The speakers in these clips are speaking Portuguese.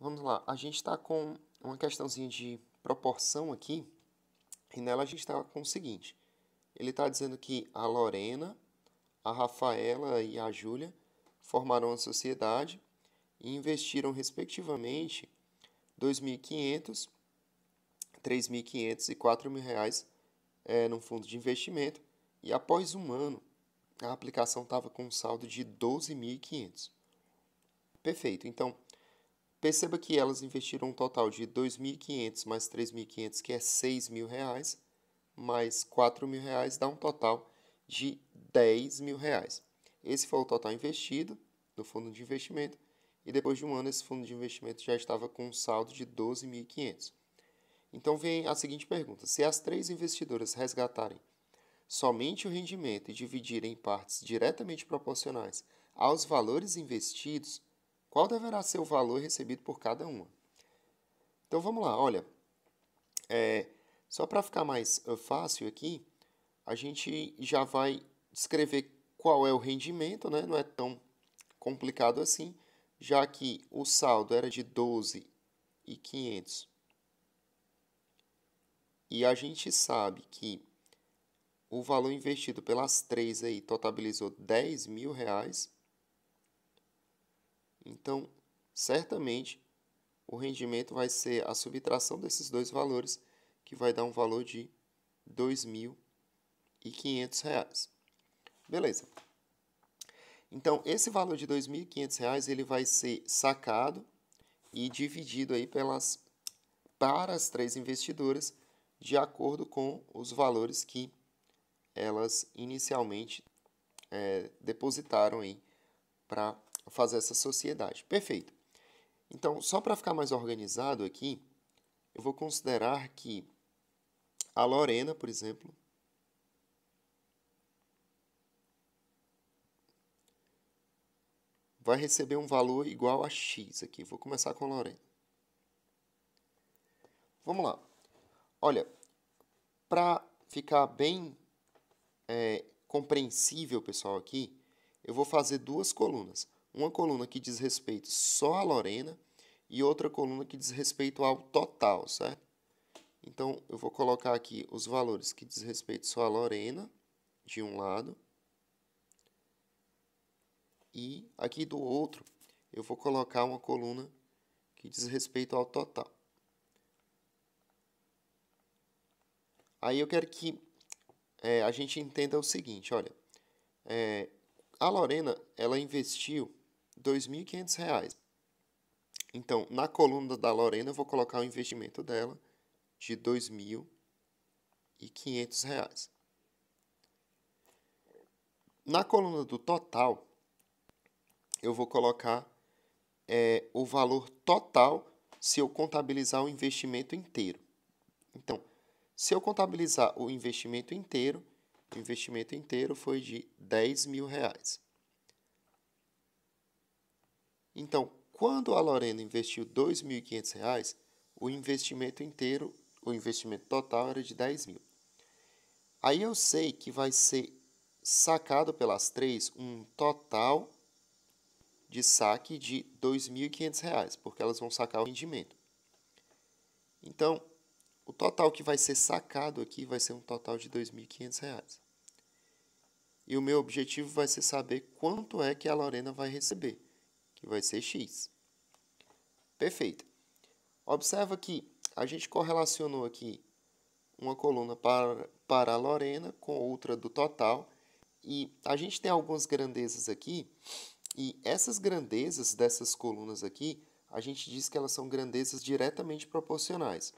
Vamos lá, a gente está com uma questãozinha de proporção aqui, e nela a gente está com o seguinte. Ele está dizendo que a Lorena, a Rafaela e a Júlia formaram uma sociedade e investiram, respectivamente, 2.500, 3.500 e 4.000 reais é, num fundo de investimento. E após um ano, a aplicação estava com um saldo de 12.500. Perfeito. Então, Perceba que elas investiram um total de 2.500 mais 3.500, que é 6 mil reais, mais 4 mil reais, dá um total de 10 mil reais. Esse foi o total investido no fundo de investimento, e depois de um ano esse fundo de investimento já estava com um saldo de 12.500. Então vem a seguinte pergunta: se as três investidoras resgatarem somente o rendimento e dividirem em partes diretamente proporcionais aos valores investidos, qual deverá ser o valor recebido por cada uma? Então vamos lá, olha. É, só para ficar mais eh, fácil aqui, a gente já vai descrever qual é o rendimento, né? não é tão complicado assim, já que o saldo era de 12 e E a gente sabe que o valor investido pelas três aí totalizou 10 mil reais. Então, certamente, o rendimento vai ser a subtração desses dois valores, que vai dar um valor de R$ 2.500. Beleza. Então, esse valor de R$ 2.500 ele vai ser sacado e dividido aí pelas para as três investidoras de acordo com os valores que elas inicialmente é, depositaram aí para fazer essa sociedade. Perfeito. Então, só para ficar mais organizado aqui, eu vou considerar que a Lorena, por exemplo, vai receber um valor igual a x aqui. Vou começar com a Lorena. Vamos lá. Olha, para ficar bem é, compreensível, pessoal, aqui, eu vou fazer duas colunas. Uma coluna que diz respeito só à Lorena e outra coluna que diz respeito ao total, certo? Então, eu vou colocar aqui os valores que diz respeito só à Lorena, de um lado, e aqui do outro eu vou colocar uma coluna que diz respeito ao total. Aí eu quero que é, a gente entenda o seguinte, olha, é, a Lorena, ela investiu R$ 2.500. Então, na coluna da Lorena, eu vou colocar o investimento dela de R$ 2.500. Na coluna do total, eu vou colocar é, o valor total se eu contabilizar o investimento inteiro. Então, se eu contabilizar o investimento inteiro, o investimento inteiro foi de R$ mil reais. Então, quando a Lorena investiu R$ 2.500, o investimento inteiro, o investimento total era de R$ mil. Aí eu sei que vai ser sacado pelas três um total de saque de R$ 2.500, porque elas vão sacar o rendimento. Então, o total que vai ser sacado aqui vai ser um total de R$ 2.500. E o meu objetivo vai ser saber quanto é que a Lorena vai receber vai ser x. Perfeito. Observa que a gente correlacionou aqui uma coluna para, para a Lorena com outra do total. E a gente tem algumas grandezas aqui, e essas grandezas dessas colunas aqui, a gente diz que elas são grandezas diretamente proporcionais.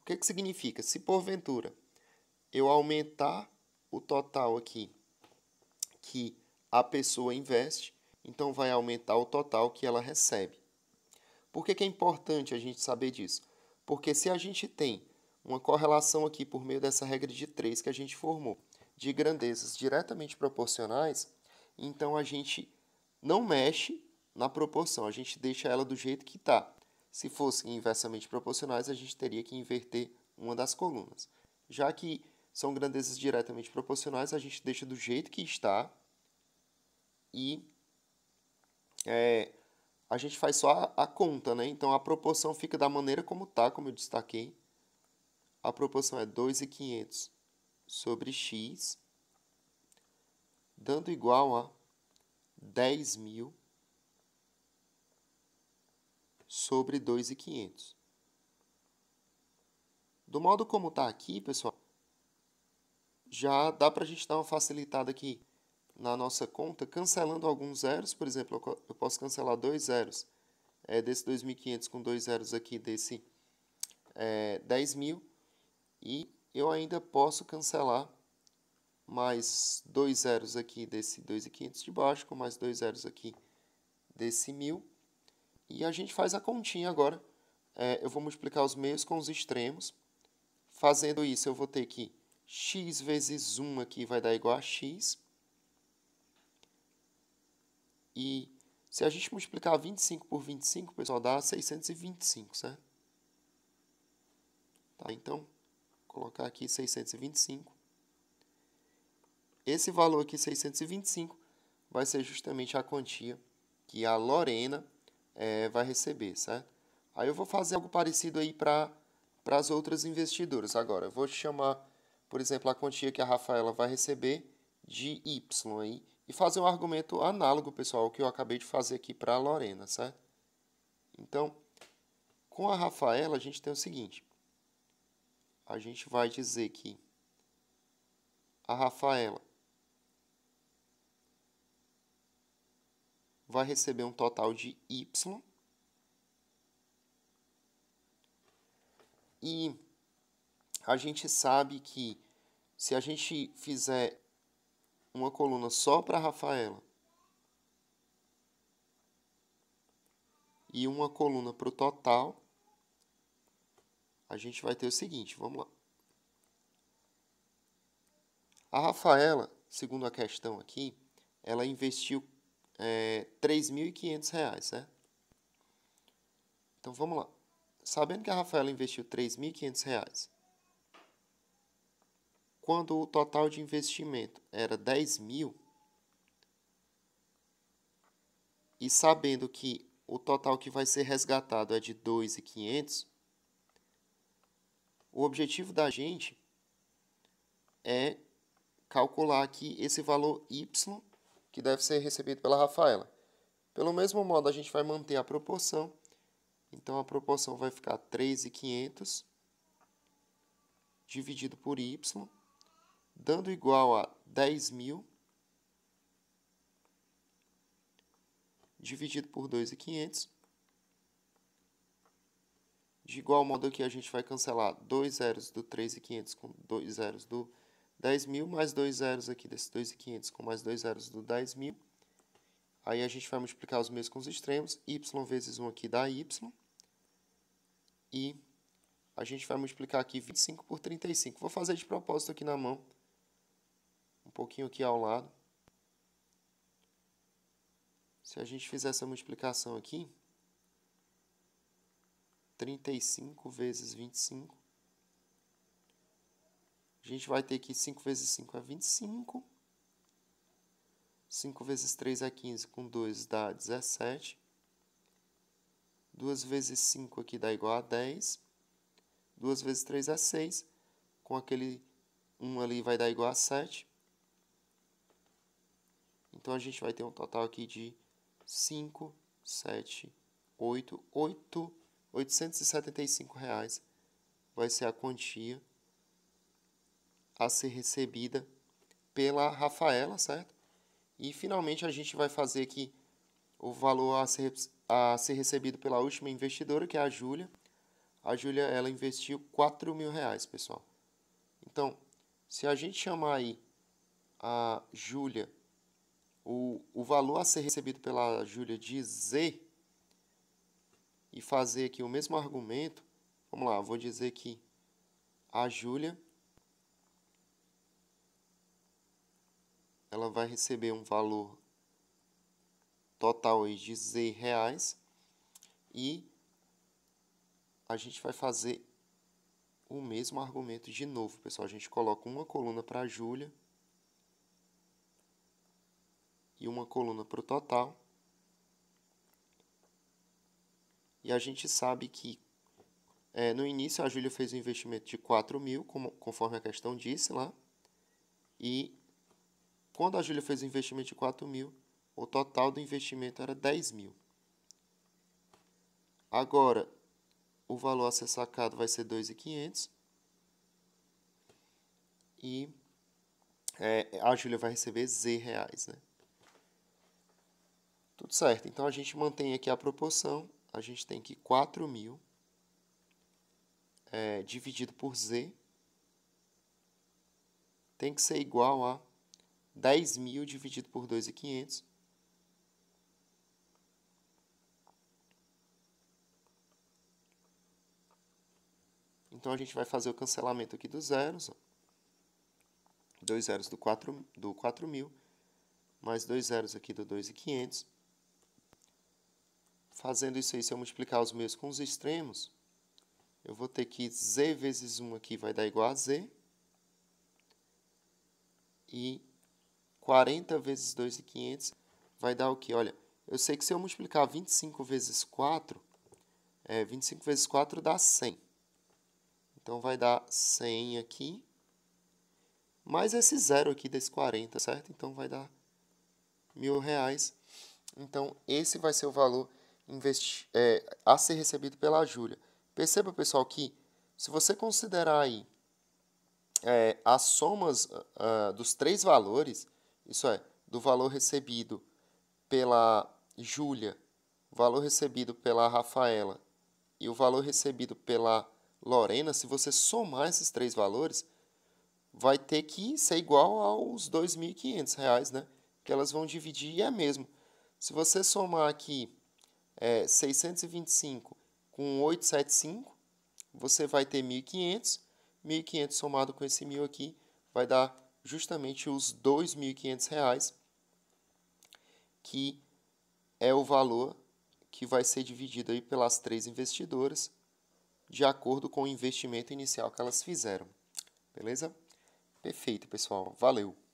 O que, que significa? Se porventura eu aumentar o total aqui que a pessoa investe, então vai aumentar o total que ela recebe. Por que, que é importante a gente saber disso? Porque se a gente tem uma correlação aqui por meio dessa regra de 3 que a gente formou, de grandezas diretamente proporcionais, então a gente não mexe na proporção, a gente deixa ela do jeito que está. Se fossem inversamente proporcionais, a gente teria que inverter uma das colunas. Já que são grandezas diretamente proporcionais, a gente deixa do jeito que está e é, a gente faz só a, a, conta, né? Então a proporção fica da maneira como tá, como eu destaquei. A proporção é 2,500 sobre x, dando igual a 10.000 mil sobre 2,500. Do modo como está aqui, pessoal, já dá para a gente dar uma facilitada aqui na nossa conta cancelando alguns zeros. Por exemplo, eu posso cancelar dois zeros é, desse 2.500 com dois zeros aqui desse é, 10.000. E eu ainda posso cancelar mais dois zeros aqui desse 2.500 de baixo com mais dois zeros aqui desse 1.000. E a gente faz a continha agora. É, eu vou multiplicar os meios com os extremos. Fazendo isso, eu vou ter que x vezes 1 aqui vai dar igual a x e se a gente multiplicar 25 por 25, pessoal, dá 625, certo? Tá, então, colocar aqui 625. Esse valor aqui, 625, vai ser justamente a quantia que a Lorena é, vai receber, certo? Aí eu vou fazer algo parecido aí para as outras investidoras. Agora, eu vou chamar, por exemplo, a quantia que a Rafaela vai receber de Y aí, e fazer um argumento análogo, pessoal, ao que eu acabei de fazer aqui para a Lorena, certo? Então, com a Rafaela, a gente tem o seguinte. A gente vai dizer que a Rafaela vai receber um total de Y e a gente sabe que se a gente fizer uma coluna só para Rafaela e uma coluna para o total, a gente vai ter o seguinte, vamos lá. A Rafaela, segundo a questão aqui, ela investiu é, R$ reais, né? Então vamos lá. Sabendo que a Rafaela investiu R$ reais quando o total de investimento era 10 mil, e sabendo que o total que vai ser resgatado é de 2,500, o objetivo da gente é calcular aqui esse valor y que deve ser recebido pela Rafaela. Pelo mesmo modo, a gente vai manter a proporção. Então, a proporção vai ficar 3,500 dividido por y dando igual a 10.000 dividido por 2,500. É de igual modo aqui a gente vai cancelar dois zeros do 3,500 com dois zeros do 10.000, mais dois zeros aqui desse 2,500 com mais dois zeros do 10.000. Aí a gente vai multiplicar os mesmos com os extremos, y vezes 1 aqui dá y, e a gente vai multiplicar aqui 25 por 35. Vou fazer de propósito aqui na mão, pouquinho aqui ao lado. Se a gente fizer essa multiplicação aqui, 35 vezes 25, a gente vai ter que 5 vezes 5 é 25, 5 vezes 3 é 15, com 2 dá 17, 2 vezes 5 aqui dá igual a 10, 2 vezes 3 é 6, com aquele 1 ali vai dar igual a 7, então a gente vai ter um total aqui de 5, 7, 8, 8, 875 reais vai ser a quantia a ser recebida pela Rafaela, certo? E finalmente a gente vai fazer aqui o valor a ser, a ser recebido pela última investidora, que é a Júlia. A Júlia, ela investiu 4 mil reais, pessoal. Então, se a gente chamar aí a Júlia o, o valor a ser recebido pela Júlia de Z e fazer aqui o mesmo argumento, vamos lá, vou dizer que a Júlia ela vai receber um valor total de Z reais e a gente vai fazer o mesmo argumento de novo, pessoal. A gente coloca uma coluna para a Júlia e uma coluna para o total. E a gente sabe que é, no início a Júlia fez um investimento de 4 mil, conforme a questão disse lá. E quando a Júlia fez o um investimento de 4 mil, o total do investimento era 10 mil. Agora, o valor a ser sacado vai ser 2,500. E é, a Júlia vai receber Z reais, né? Tudo certo. Então, a gente mantém aqui a proporção. A gente tem que 4.000 é, dividido por Z tem que ser igual a 10.000 dividido por 2.500. É então, a gente vai fazer o cancelamento aqui dos zeros. Ó. Dois zeros do 4.000, do mais dois zeros aqui do 2.500. Fazendo isso aí, se eu multiplicar os meus com os extremos, eu vou ter que z vezes 1 aqui vai dar igual a z. E 40 vezes 2,500 é vai dar o quê? Olha, eu sei que se eu multiplicar 25 vezes 4, é, 25 vezes 4 dá 100. Então, vai dar 100 aqui, mais esse zero aqui desse 40, certo? Então, vai dar mil reais. Então, esse vai ser o valor é, a ser recebido pela Júlia. Perceba, pessoal, que se você considerar aí é, as somas uh, dos três valores, isso é, do valor recebido pela Júlia, o valor recebido pela Rafaela e o valor recebido pela Lorena, se você somar esses três valores, vai ter que ser igual aos R$ 2.500, né? Que elas vão dividir e é mesmo. Se você somar aqui é, 625 com 875, você vai ter 1.500. 1.500 somado com esse 1.000 aqui vai dar justamente os 2.500 reais que é o valor que vai ser dividido aí pelas três investidoras, de acordo com o investimento inicial que elas fizeram. Beleza? Perfeito, pessoal. Valeu!